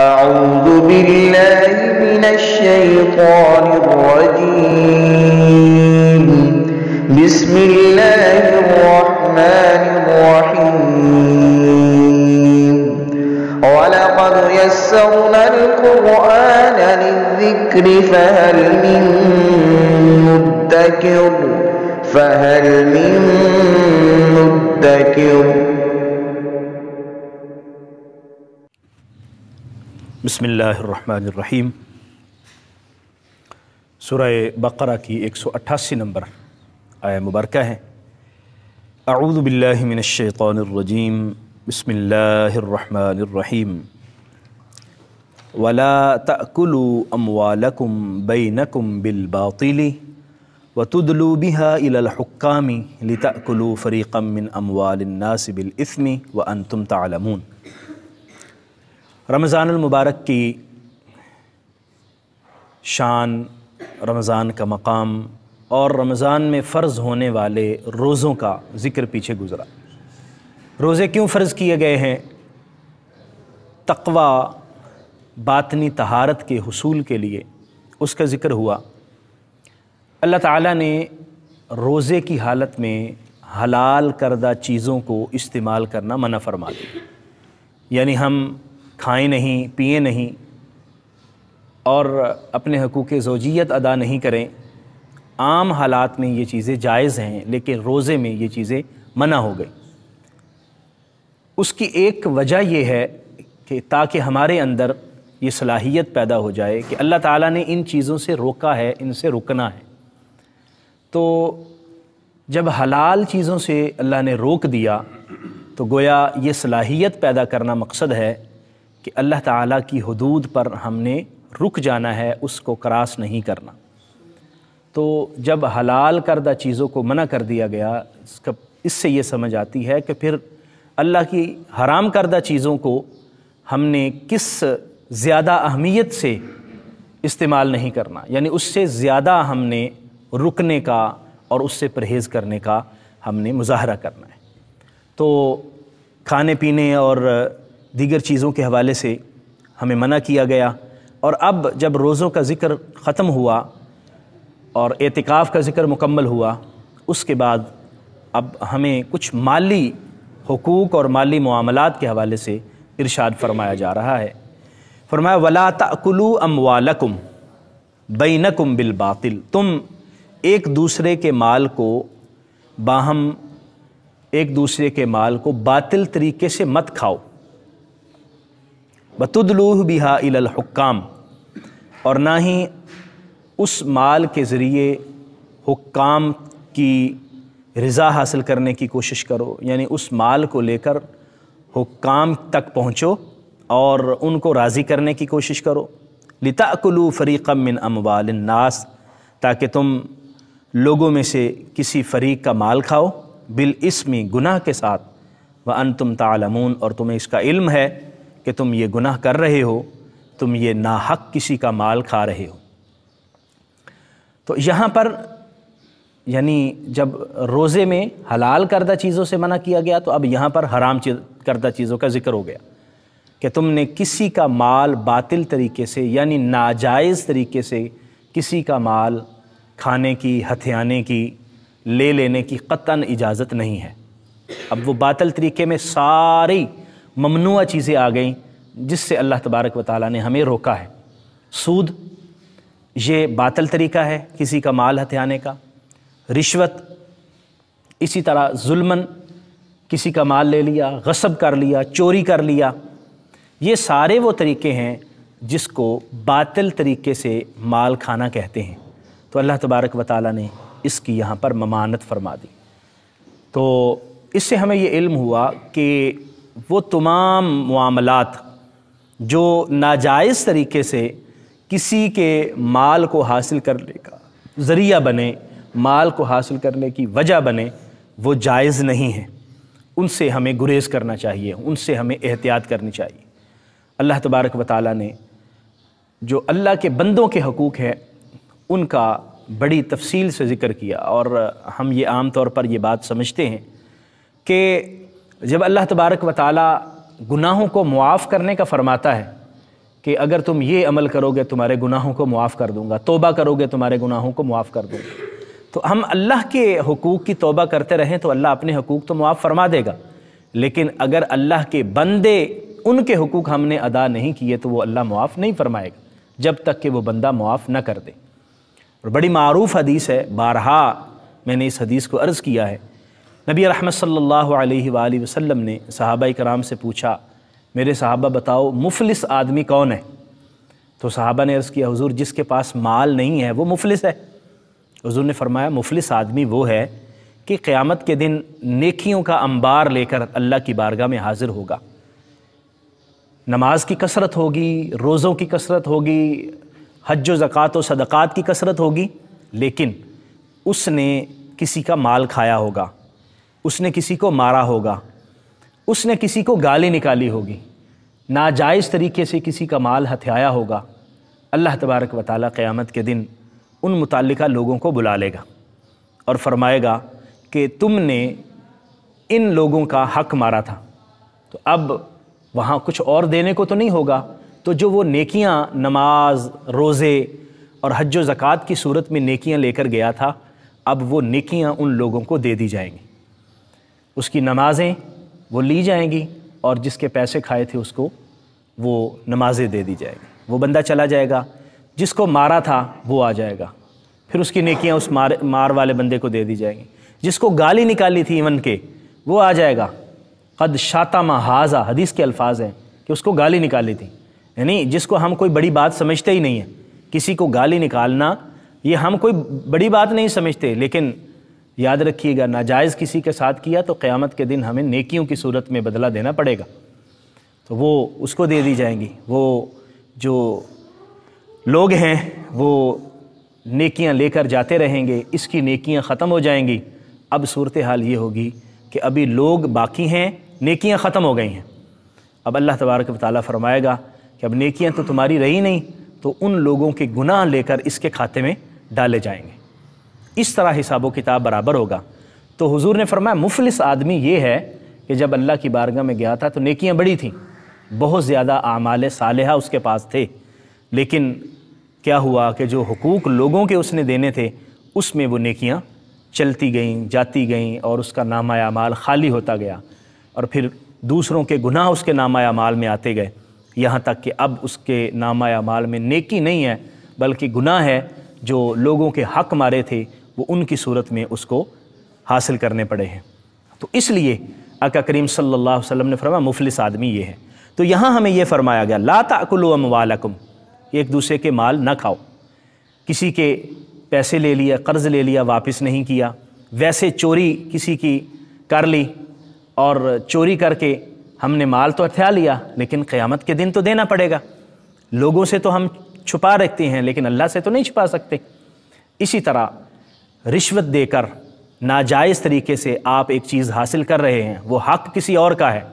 أعوذ بالله من الشيطان الرجيم بسم الله الرحمن الرحيم ولقد يسرنا القرآن للذكر فهل من مدكر فهل من مدكر बसमीम सुरह बकरा की एक सौ अट्ठासी नंबर आया मुबारक है अऊदबिल्लिमिनशैतरजीम बसमीम वला तकुलु अमवालकुम बैनकुम बिलबातिली वतुदलू बिहा इलहक्कामी लितकुलु फ़रीक़म मिन अमवालनास बिलस्मी व अनतम तालमून मुबारक की शान रमज़ान का मकाम और रमज़ान में फ़र्ज़ होने वाले रोज़ों का ज़िक्र पीछे गुज़रा रोज़े क्यों फ़र्ज़ किए गए हैं तकवा बातनी तहारत के हसूल के लिए उसका ज़िक्र हुआ अल्लाह ताला ने रोज़े की हालत में हलाल करदा चीज़ों को इस्तेमाल करना मना फरमा दिया यानी हम खाएं नहीं पिए नहीं और अपने हकूक़ जोजियत अदा नहीं करें आम हालात में ये चीज़ें जायज़ हैं लेकिन रोज़े में ये चीज़ें मना हो गई उसकी एक वजह ये है कि ताकि हमारे अंदर ये सलाहियत पैदा हो जाए कि अल्लाह ताला ने इन चीज़ों से रोका है इनसे रुकना है तो जब हलाल चीज़ों से अल्लाह ने रोक दिया तो गोया ये सलाहियत पैदा करना मकसद है कि अल्लाह ताला की हदूद पर हमने रुक जाना है उसको क्रास नहीं करना तो जब हलाल करदा चीज़ों को मना कर दिया गया इसका इससे ये समझ आती है कि फिर अल्लाह की हराम करदा चीज़ों को हमने किस ज़्यादा अहमियत से इस्तेमाल नहीं करना यानी उससे ज़्यादा हमने रुकने का और उससे परहेज़ करने का हमने मुजाहरा करना है तो खाने पीने और दीगर चीज़ों के हवाले से हमें मना किया गया और अब जब रोज़ों का ज़िक्र ख़त्म हुआ और एतिकाफ़ का ज़िक्र मुकम्मल हुआ उसके बाद अब हमें कुछ माली हकूक़ और माली मामलات के हवाले से इरशाद फरमाया जा रहा है फरमाया वला तकलू अमवालकुम बैनकुम बिलबातिल तुम एक दूसरे के माल को बाहम एक दूसरे के माल को बातिल तरीके से मत खाओ बतुदलूह बिहा इलहक्काम और ना ही उस माल के ज़रिए हुक्काम की रज़ा हासिल करने की कोशिश करो यानी उस माल को लेकर हुक्काम तक पहुँचो और उनको राज़ी करने की कोशिश करो लिताकुलू फरीक मिन अमवाल नास ताकि तुम लोगों में से किसी फ़रीक का माल खाओ बिल इसमी गुनाह के साथ व अन तुम तालमून और तुम्हें इसका इल्म है कि तुम ये गुनाह कर रहे हो तुम ये नाहक किसी का माल खा रहे हो तो यहाँ पर यानी जब रोज़े में हलाल करदा चीज़ों से मना किया गया तो अब यहाँ पर हराम करदा चीज़ों का ज़िक्र हो गया कि तुमने किसी का माल बातिल तरीके से यानी नाजायज़ तरीके से किसी का माल खाने की हथियाने की ले लेने की कतन इजाज़त नहीं है अब वो बातिल तरीके में सारी ममनुआ चीज़ें आ गई जिससे अल्लाह तबारक व ताली ने हमें रोका है सूद ये बातल तरीका है किसी का माल हथियाने का रिश्वत इसी तरह जुल्मन किसी का माल ले लिया गसब कर लिया चोरी कर लिया ये सारे वो तरीके हैं जिसको बातल तरीके से माल खाना कहते हैं तो अल्लाह तबारक व ताली ने इसकी यहाँ पर ममानत फरमा दी तो इससे हमें ये इल्म हुआ कि वो तमाम मामलात जो नाजायज़ तरीके से किसी के माल को हासिल करने का ज़रिया बने माल को हासिल करने की वजह बने वो जायज़ नहीं है उनसे हमें गुरेज करना चाहिए उनसे हमें एहतियात करनी चाहिए अल्लाह तबारक व ताली ने जो अल्लाह के बंदों के हकूक़ हैं उनका बड़ी तफसील से ज़िक्र किया और हम ये आम तौर पर ये बात समझते हैं कि जब अल्लाह तबारक व ताली गुनाहों को मुआफ़ करने का फ़रमाता है कि अगर तुम ये अमल करोगे तुम्हारे गुनाहों को मुआफ़ कर दूँगा तोबा करोगे तुम्हारे गुनाहों को मुआफ़ कर दूँगा तो हम अल्लाह के हकूक़ की तोबा करते रहें तो अल्लाह अपने हकूक़ तो मुआफ़ फरमा देगा लेकिन अगर अल्लाह के बंदे उनके हकूक़ हमने अदा नहीं किए तो वो अल्लाह मुआफ़ नहीं फरमाएगा जब तक कि वो बंदा मुआफ़ न कर दे और बड़ी मरूफ़ हदीस है बारहा मैंने इस हदीस को अर्ज़ किया है नबी रहमत सल्लल्लाहु अलैहि वसल्लम ने साहबा कराम से पूछा मेरे साहबा बताओ मुफलिस आदमी कौन है तो साहबा ने अर्ज़ किया हुजूर जिसके पास माल नहीं है वो मुफलिस है हुजूर ने फरमाया मुफलिस आदमी वो है कि क़्यामत के दिन नेकियों का अंबार लेकर अल्लाह की बारगाह में हाज़िर होगा नमाज की कसरत होगी रोज़ों की कसरत होगी हज व ज़क़़त व सदक़ात की कसरत होगी लेकिन उसने किसी का माल खाया होगा उसने किसी को मारा होगा उसने किसी को गाली निकाली होगी नाजायज़ तरीके से किसी का माल हथियाया होगा अल्लाह तबारक व क़्यामत के दिन उन मुतल लोगों को बुला लेगा और फरमाएगा कि तुमने इन लोगों का हक मारा था तो अब वहाँ कुछ और देने को तो नहीं होगा तो जो वो नेकियाँ नमाज रोज़े और हज ज़क़़त की सूरत में नेकियाँ लेकर गया था अब वो नेकियाँ उन लोगों को दे दी जाएंगी उसकी नमाज़ें वो ली जाएंगी और जिसके पैसे खाए थे उसको वो नमाज़ें दे दी जाएगी वो बंदा चला जाएगा जिसको मारा था वो आ जाएगा फिर उसकी नेकियां उस मार मार वाले बंदे को दे दी जाएंगी जिसको गाली निकाली थी इवन के वो आ जाएगा कद शाता महाजा हदीस के अल्फाज हैं कि उसको गाली निकाली थी यानी जिसको हम कोई बड़ी बात समझते ही नहीं है किसी को गाली निकालना ये हम कोई बड़ी बात नहीं समझते लेकिन याद रखिएगा नाजायज़ किसी के साथ किया तो क़्यामत के दिन हमें नेकियों की सूरत में बदला देना पड़ेगा तो वो उसको दे दी जाएंगी वो जो लोग हैं वो नेकियां लेकर जाते रहेंगे इसकी नेकियां ख़त्म हो जाएंगी अब सूरत हाल ये होगी कि अभी लोग बाकी हैं नेकियां ख़त्म हो गई हैं अब अल्लाह तबारक ताली फरमाएगा कि अब नेकियां तो तुम्हारी रही नहीं तो उन लोगों के गुनाह लेकर इसके खाते में डाले जाएंगे इस तरह हिसाब किताब बराबर होगा तो हुजूर ने फरमाया मुफलिस आदमी ये है कि जब अल्लाह की बारगाह में गया था तो नेकियां बड़ी थीं बहुत ज़्यादा आमाल सालहा उसके पास थे लेकिन क्या हुआ कि जो हकूक़ लोगों के उसने देने थे उसमें वो नेकियां चलती गईं जाती गईं और उसका नामा माल खाली होता गया और फिर दूसरों के गुनाह उसके नामा माल में आते गए यहाँ तक कि अब उसके नामा माल में नेकी नहीं है बल्कि गुनाह है जो लोगों के हक मारे थे वो उनकी सूरत में उसको हासिल करने पड़े हैं तो इसलिए अका करीम सल्लल्लाहु अलैहि वसल्लम ने फरमाया मुफलिस आदमी ये है तो यहाँ हमें यह फरमाया गया ला वालकुम एक दूसरे के माल ना खाओ किसी के पैसे ले लिया कर्ज़ ले लिया वापस नहीं किया वैसे चोरी किसी की कर ली और चोरी करके हमने माल तो हथिया लिया लेकिन क़्यामत के दिन तो देना पड़ेगा लोगों से तो हम छुपा रखते हैं लेकिन अल्लाह से तो नहीं छुपा सकते इसी तरह रिश्वत देकर नाजायज़ तरीके से आप एक चीज़ हासिल कर रहे हैं वो हक किसी और का है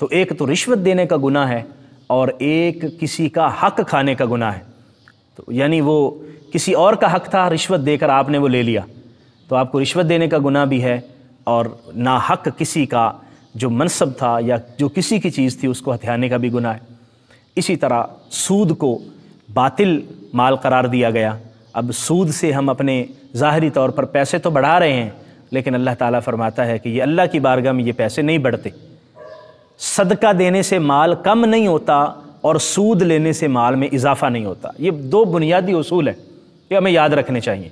तो एक तो रिश्वत देने का गुना है और एक किसी का हक खाने का गुना है तो यानी वो किसी और का हक था रिश्वत देकर आपने वो ले लिया तो आपको रिश्वत देने का गुना भी है और ना हक किसी का जो मनसब था या जो किसी की चीज़ थी उसको हथियाने का भी गुना है इसी तरह सूद को बातिल माल करार दिया गया अब सूद से हम अपने ज़ाहरी तौर पर पैसे तो बढ़ा रहे हैं लेकिन अल्लाह ताला फरमाता है कि ये अल्लाह की बारगाह में ये पैसे नहीं बढ़ते सदका देने से माल कम नहीं होता और सूद लेने से माल में इजाफा नहीं होता ये दो बुनियादी असूल हैं ये हमें याद रखने चाहिए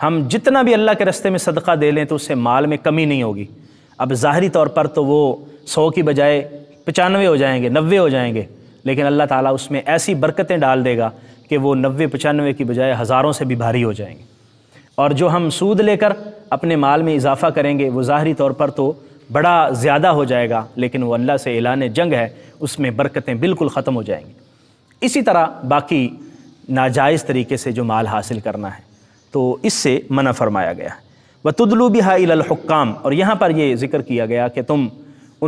हम जितना भी अल्लाह के रस्ते में सदका दे लें तो उससे माल में कमी नहीं होगी अब ज़ाहरी तौर पर तो वो सौ की बजाय पचानवे हो जाएंगे नबे हो जाएंगे लेकिन अल्लाह ताला उसमें ऐसी बरकतें डाल देगा कि वो नबे पचानवे की बजाय हज़ारों से भी भारी हो जाएंगी और जो हम सूद लेकर अपने माल में इजाफ़ा करेंगे वो ज़ाहरी तौर पर तो बड़ा ज़्यादा हो जाएगा लेकिन वो अल्लाह से एलान जंग है उसमें बरकतें बिल्कुल ख़त्म हो जाएंगी इसी तरह बाकी नाजायज़ तरीके से जो माल हासिल करना है तो इससे मना फरमाया गया है व तुदलू बिहा इलहकाम और यहाँ पर ये ज़िक्र किया गया कि तुम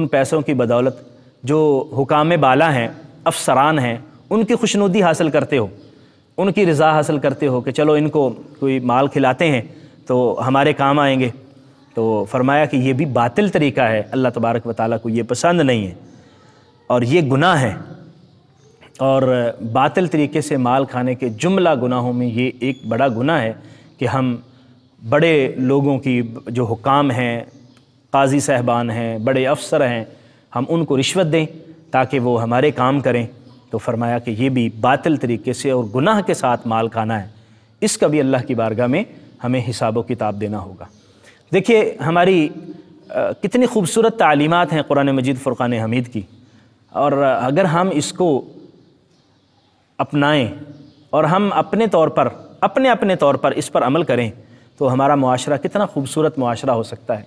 उन पैसों की बदौलत जो हुकाम बाला हैं अफसरान हैं उनकी खुशनुदी हासिल करते हो उनकी रज़ा हासिल करते हो कि चलो इनको कोई माल खिलाते हैं तो हमारे काम आएंगे तो फरमाया कि ये भी बातिल तरीका है अल्लाह तबारक व ताली को ये पसंद नहीं है और ये गुनाह है और बातिल तरीके से माल खाने के जुमला गुनाहों में ये एक बड़ा गुनाह है कि हम बड़े लोगों की जो हुकाम हैं काजी साहबान हैं बड़े अफसर हैं हम उनको रिश्वत दें ताकि वो हमारे काम करें तो फरमाया कि ये भी बातिल तरीके से और गुनाह के साथ माल खाना है इसका भी अल्लाह की बारगाह में हमें हिसाब व किताब देना होगा देखिए हमारी आ, कितनी खूबसूरत तालीमत हैं कुरान मजीद फुरक़ान हमीद की और अगर हम इसको अपनाएं और हम अपने तौर पर अपने अपने तौर पर इस पर अमल करें तो हमारा माशरा कितना खूबसूरत माशरा हो सकता है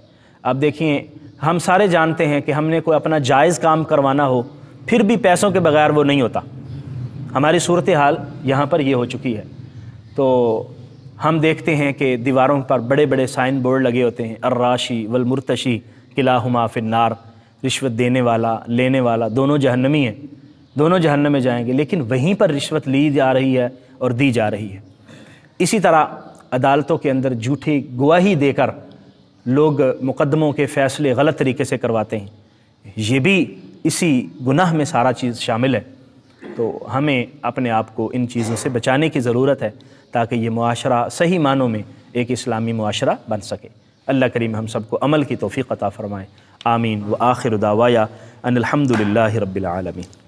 आप देखिए हम सारे जानते हैं कि हमने कोई अपना जायज़ काम करवाना हो फिर भी पैसों के बगैर वो नहीं होता हमारी सूरत हाल यहाँ पर ये हो चुकी है तो हम देखते हैं कि दीवारों पर बड़े बड़े साइन बोर्ड लगे होते हैं अर्राशी वलमुरतशी किला हमा फिन्नार रिश्वत देने वाला लेने वाला दोनों जहन्नमी हैं दोनों जहन्नम में जाएंगे लेकिन वहीं पर रिश्वत ली जा रही है और दी जा रही है इसी तरह अदालतों के अंदर झूठी गवाही देकर लोग मुकदमों के फ़ैसले गलत तरीके से करवाते हैं ये भी इसी गुनाह में सारा चीज़ शामिल है तो हमें अपने आप को इन चीज़ों से बचाने की ज़रूरत है ताकि ये माशरा सही मानों में एक इस्लामी माशरा बन सके अल्लाह करीम हम सबको अमल की तोफ़ी अता फ़रमाएँ आमीन व आखिर दावाया अनिलहमदिल्ला रबालमीन